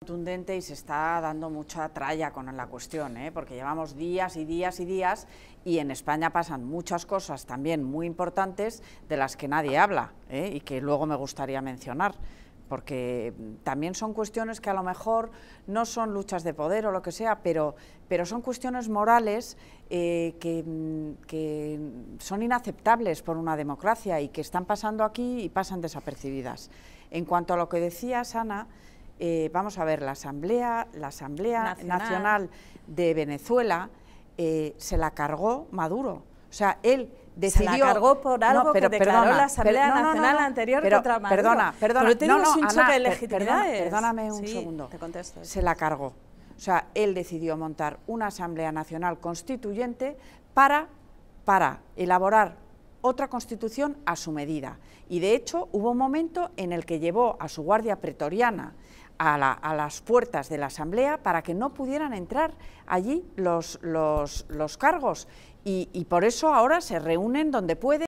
contundente y se está dando mucha tralla con la cuestión, ¿eh? porque llevamos días y días y días y en España pasan muchas cosas también muy importantes de las que nadie habla ¿eh? y que luego me gustaría mencionar porque también son cuestiones que a lo mejor no son luchas de poder o lo que sea, pero, pero son cuestiones morales eh, que, mm, que, son inaceptables por una democracia y que están pasando aquí y pasan desapercibidas. En cuanto a lo que decía Ana, eh, vamos a ver, la Asamblea, la Asamblea Nacional. de Venezuela eh, se la cargó Maduro. O sea, él decidió... Se la cargó por algo pero, que declaró perdona, la Asamblea Nacional anterior pero, contra Maduro. Perdona, perdona. Pero un de perdóname un segundo. Te contesto. Se la cargó. O sea, él decidió montar una Asamblea Nacional Constituyente para, para elaborar otra constitución a su medida. Y de hecho hubo un momento en el que llevó a su guardia pretoriana a, las puertas de la Asamblea para que no pudieran entrar allí los, los, cargos y, y por eso ahora se reúnen donde pueden.